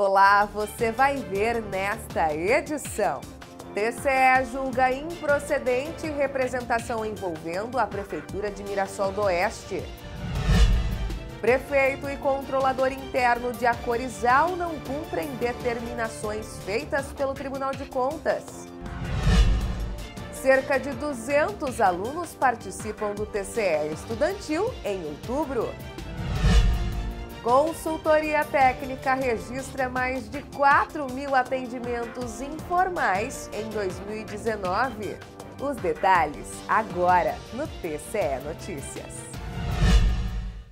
Olá, você vai ver nesta edição. TCE julga improcedente representação envolvendo a Prefeitura de Mirassol do Oeste. Prefeito e controlador interno de Acorizal não cumprem determinações feitas pelo Tribunal de Contas. Cerca de 200 alunos participam do TCE estudantil em outubro. Consultoria Técnica registra mais de 4 mil atendimentos informais em 2019. Os detalhes agora no TCE Notícias.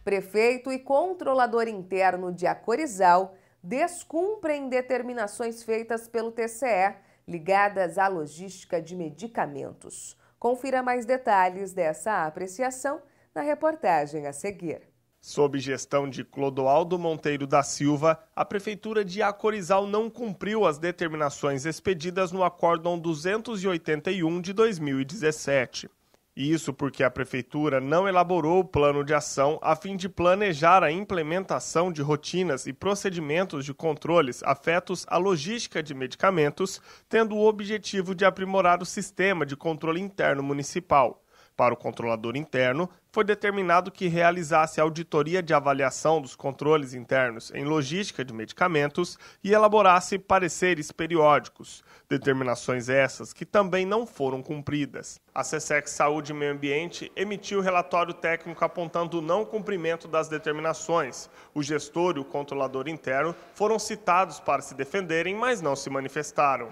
Prefeito e controlador interno de Acorizal descumprem determinações feitas pelo TCE ligadas à logística de medicamentos. Confira mais detalhes dessa apreciação na reportagem a seguir. Sob gestão de Clodoaldo Monteiro da Silva, a Prefeitura de Acorizal não cumpriu as determinações expedidas no Acórdão 281 de 2017. Isso porque a Prefeitura não elaborou o plano de ação a fim de planejar a implementação de rotinas e procedimentos de controles afetos à logística de medicamentos, tendo o objetivo de aprimorar o sistema de controle interno municipal. Para o controlador interno, foi determinado que realizasse auditoria de avaliação dos controles internos em logística de medicamentos e elaborasse pareceres periódicos. Determinações essas que também não foram cumpridas. A SESEC Saúde e Meio Ambiente emitiu relatório técnico apontando o não cumprimento das determinações. O gestor e o controlador interno foram citados para se defenderem, mas não se manifestaram.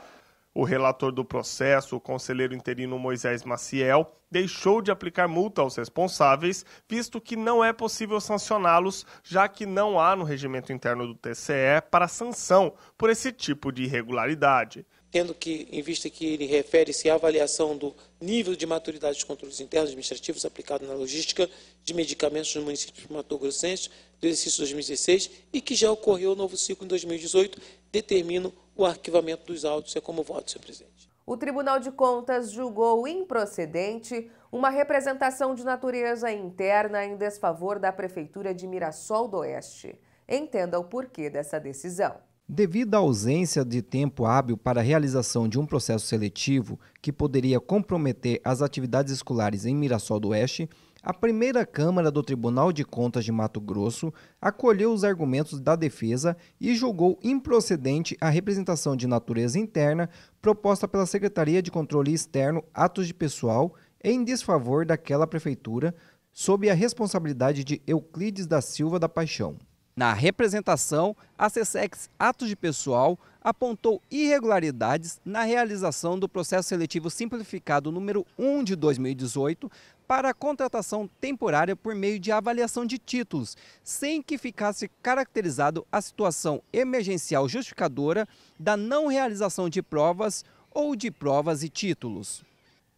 O relator do processo, o conselheiro interino Moisés Maciel, deixou de aplicar multa aos responsáveis, visto que não é possível sancioná-los, já que não há no regimento interno do TCE para sanção por esse tipo de irregularidade. Tendo que, em vista que ele refere-se à avaliação do nível de maturidade dos controles internos administrativos aplicado na logística de medicamentos no nos municípios matogrossenses do exercício 2016 e que já ocorreu o novo ciclo em 2018, determinam o arquivamento dos autos. É como voto, senhor presidente. O Tribunal de Contas julgou improcedente uma representação de natureza interna em desfavor da Prefeitura de Mirassol do Oeste. Entenda o porquê dessa decisão. Devido à ausência de tempo hábil para a realização de um processo seletivo que poderia comprometer as atividades escolares em Mirassol do Oeste, a primeira Câmara do Tribunal de Contas de Mato Grosso acolheu os argumentos da defesa e julgou improcedente a representação de natureza interna proposta pela Secretaria de Controle Externo Atos de Pessoal em desfavor daquela prefeitura, sob a responsabilidade de Euclides da Silva da Paixão. Na representação, a CSEX Atos de Pessoal apontou irregularidades na realização do processo seletivo simplificado número 1 de 2018 para a contratação temporária por meio de avaliação de títulos, sem que ficasse caracterizado a situação emergencial justificadora da não realização de provas ou de provas e títulos.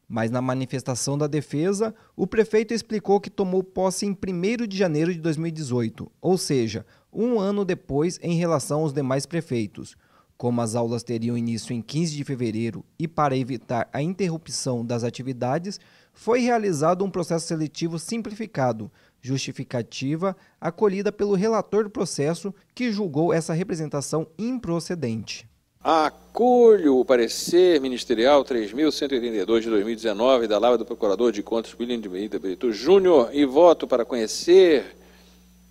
Mas na manifestação da defesa, o prefeito explicou que tomou posse em 1 de janeiro de 2018, ou seja, um ano depois em relação aos demais prefeitos. Como as aulas teriam início em 15 de fevereiro e para evitar a interrupção das atividades, foi realizado um processo seletivo simplificado, justificativa acolhida pelo relator do processo, que julgou essa representação improcedente. Acolho o parecer ministerial 3.182 de 2019 da Lava do Procurador de Contas William de Benito Brito Júnior e voto para conhecer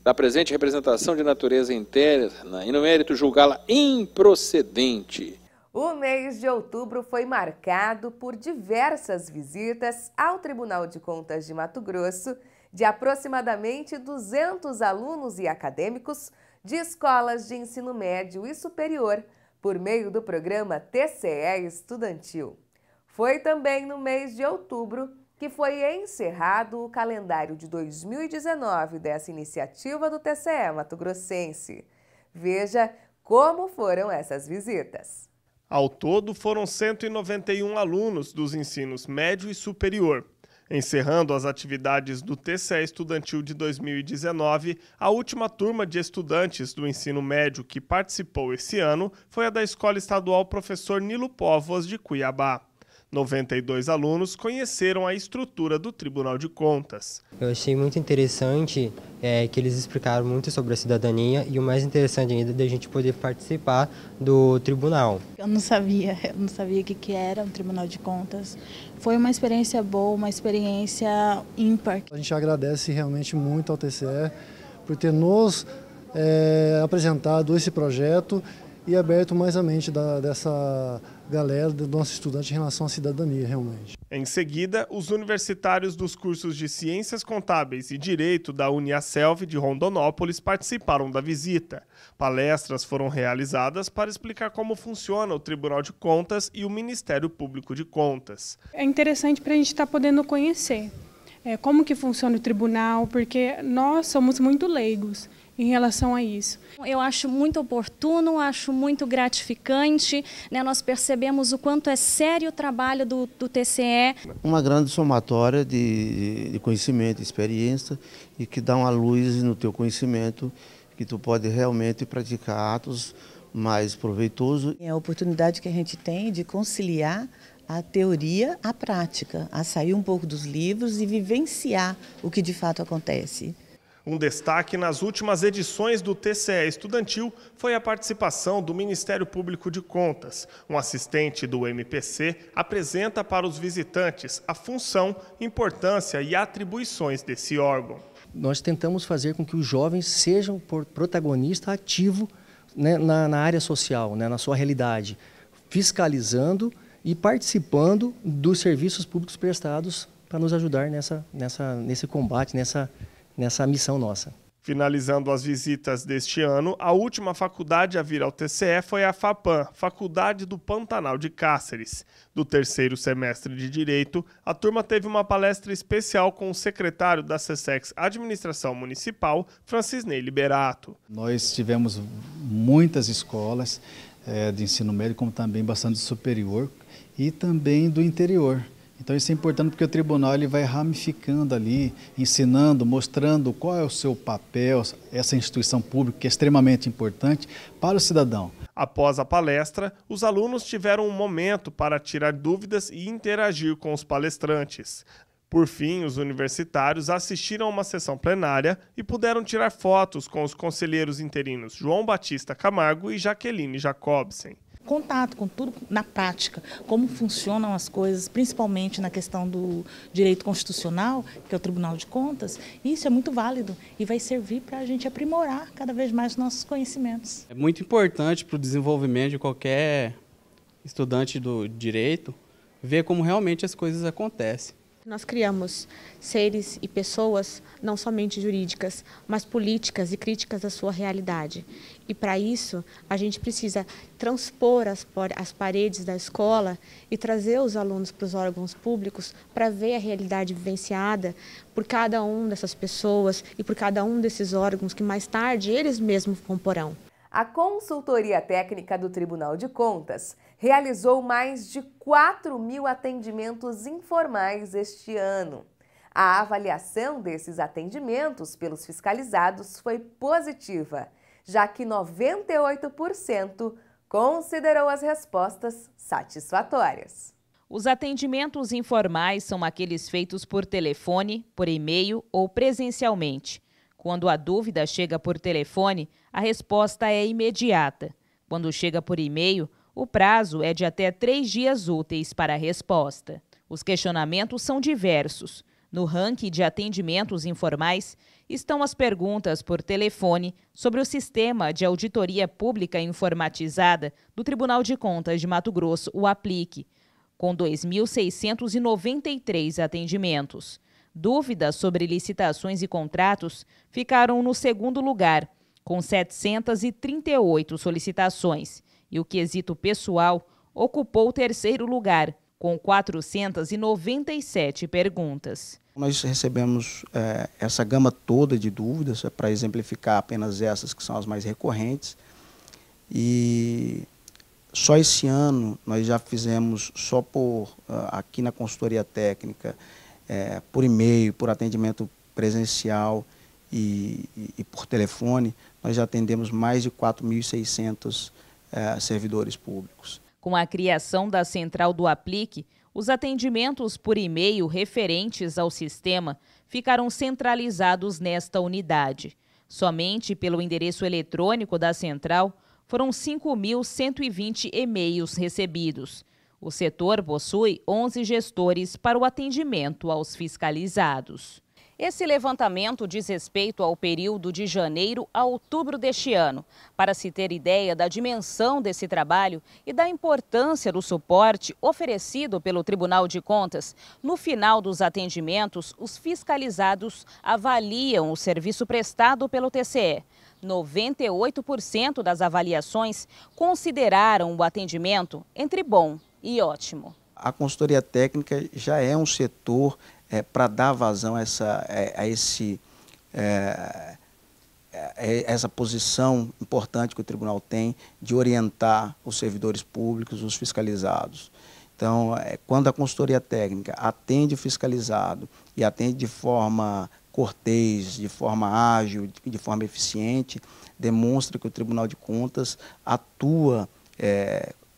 da presente representação de natureza interna e no mérito julgá-la improcedente. O mês de outubro foi marcado por diversas visitas ao Tribunal de Contas de Mato Grosso de aproximadamente 200 alunos e acadêmicos de escolas de ensino médio e superior por meio do programa TCE Estudantil. Foi também no mês de outubro que foi encerrado o calendário de 2019 dessa iniciativa do TCE Mato Grossense. Veja como foram essas visitas. Ao todo, foram 191 alunos dos ensinos médio e superior. Encerrando as atividades do TCE Estudantil de 2019, a última turma de estudantes do ensino médio que participou esse ano foi a da Escola Estadual Professor Nilo Póvoas de Cuiabá. 92 alunos conheceram a estrutura do Tribunal de Contas. Eu achei muito interessante é, que eles explicaram muito sobre a cidadania e o mais interessante ainda é a gente poder participar do tribunal. Eu não sabia, eu não sabia o que, que era um Tribunal de Contas. Foi uma experiência boa, uma experiência ímpar. A gente agradece realmente muito ao TCE por ter nos é, apresentado esse projeto e aberto mais a mente da, dessa galera, do nosso estudante em relação à cidadania, realmente. Em seguida, os universitários dos cursos de Ciências Contábeis e Direito da Uniaselv de Rondonópolis participaram da visita. Palestras foram realizadas para explicar como funciona o Tribunal de Contas e o Ministério Público de Contas. É interessante para a gente estar tá podendo conhecer é, como que funciona o tribunal, porque nós somos muito leigos em relação a isso. Eu acho muito oportuno, acho muito gratificante. Né? Nós percebemos o quanto é sério o trabalho do, do TCE. Uma grande somatória de, de conhecimento, experiência e que dá uma luz no teu conhecimento que tu pode realmente praticar atos mais proveitosos. É a oportunidade que a gente tem de conciliar a teoria à prática, a sair um pouco dos livros e vivenciar o que de fato acontece. Um destaque nas últimas edições do TCE estudantil foi a participação do Ministério Público de Contas. Um assistente do MPC apresenta para os visitantes a função, importância e atribuições desse órgão. Nós tentamos fazer com que os jovens sejam protagonista ativo né, na, na, área social, né, na sua realidade, fiscalizando e participando dos serviços públicos prestados para nos ajudar nessa, nessa, nesse combate, nessa nessa missão nossa. Finalizando as visitas deste ano, a última faculdade a vir ao TCE foi a FAPAM, Faculdade do Pantanal de Cáceres. Do terceiro semestre de Direito, a turma teve uma palestra especial com o secretário da SESEX Administração Municipal, Francisney Liberato. Nós tivemos muitas escolas é, de ensino médio, como também bastante superior e também do interior. Então isso é importante porque o tribunal ele vai ramificando ali, ensinando, mostrando qual é o seu papel, essa instituição pública que é extremamente importante para o cidadão. Após a palestra, os alunos tiveram um momento para tirar dúvidas e interagir com os palestrantes. Por fim, os universitários assistiram a uma sessão plenária e puderam tirar fotos com os conselheiros interinos João Batista Camargo e Jaqueline Jacobsen contato com tudo na prática, como funcionam as coisas, principalmente na questão do direito constitucional, que é o Tribunal de Contas, isso é muito válido e vai servir para a gente aprimorar cada vez mais nossos conhecimentos. É muito importante para o desenvolvimento de qualquer estudante do direito ver como realmente as coisas acontecem. Nós criamos seres e pessoas não somente jurídicas, mas políticas e críticas à sua realidade. E para isso, a gente precisa transpor as, as paredes da escola e trazer os alunos para os órgãos públicos para ver a realidade vivenciada por cada um dessas pessoas e por cada um desses órgãos que mais tarde eles mesmos comporão. A consultoria técnica do Tribunal de Contas realizou mais de 4 mil atendimentos informais este ano. A avaliação desses atendimentos pelos fiscalizados foi positiva já que 98% considerou as respostas satisfatórias. Os atendimentos informais são aqueles feitos por telefone, por e-mail ou presencialmente. Quando a dúvida chega por telefone, a resposta é imediata. Quando chega por e-mail, o prazo é de até três dias úteis para a resposta. Os questionamentos são diversos no ranking de atendimentos informais estão as perguntas por telefone sobre o sistema de auditoria pública informatizada do Tribunal de Contas de Mato Grosso, o Aplique, com 2.693 atendimentos. Dúvidas sobre licitações e contratos ficaram no segundo lugar, com 738 solicitações, e o quesito pessoal ocupou o terceiro lugar, com 497 perguntas. Nós recebemos é, essa gama toda de dúvidas, é, para exemplificar apenas essas que são as mais recorrentes. E só esse ano nós já fizemos, só por é, aqui na consultoria técnica, é, por e-mail, por atendimento presencial e, e, e, por telefone, nós já atendemos mais de 4.600 é, servidores públicos. Com a criação da central do Aplique, os atendimentos por e-mail referentes ao sistema ficaram centralizados nesta unidade. Somente pelo endereço eletrônico da central foram 5.120 e-mails recebidos. O setor possui 11 gestores para o atendimento aos fiscalizados. Esse levantamento diz respeito ao período de janeiro a outubro deste ano. Para se ter ideia da dimensão desse trabalho e da importância do suporte oferecido pelo Tribunal de Contas, no final dos atendimentos, os fiscalizados avaliam o serviço prestado pelo TCE. 98% das avaliações consideraram o atendimento entre bom e ótimo. A consultoria técnica já é um setor é, para dar vazão a essa, é, a, esse, é, a é, é, essa posição importante que o tribunal tem de orientar os servidores públicos, os fiscalizados. Então, é, quando a consultoria técnica atende o fiscalizado e atende de forma cortês, de forma ágil, de, de forma eficiente, demonstra que o Tribunal de Contas atua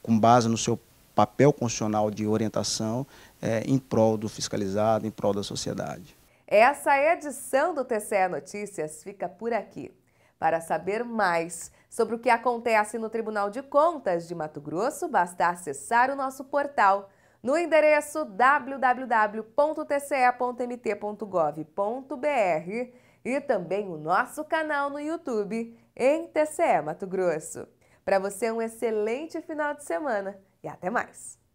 com base no seu papel constitucional de orientação é, em prol do fiscalizado, em prol da sociedade. Essa edição do TCE Notícias fica por aqui. Para saber mais sobre o que acontece no Tribunal de Contas de Mato Grosso, basta acessar o nosso portal no endereço www.tce.mt.gov.br e também o nosso canal no YouTube em TCE Mato Grosso. Para você, um excelente final de semana e até mais!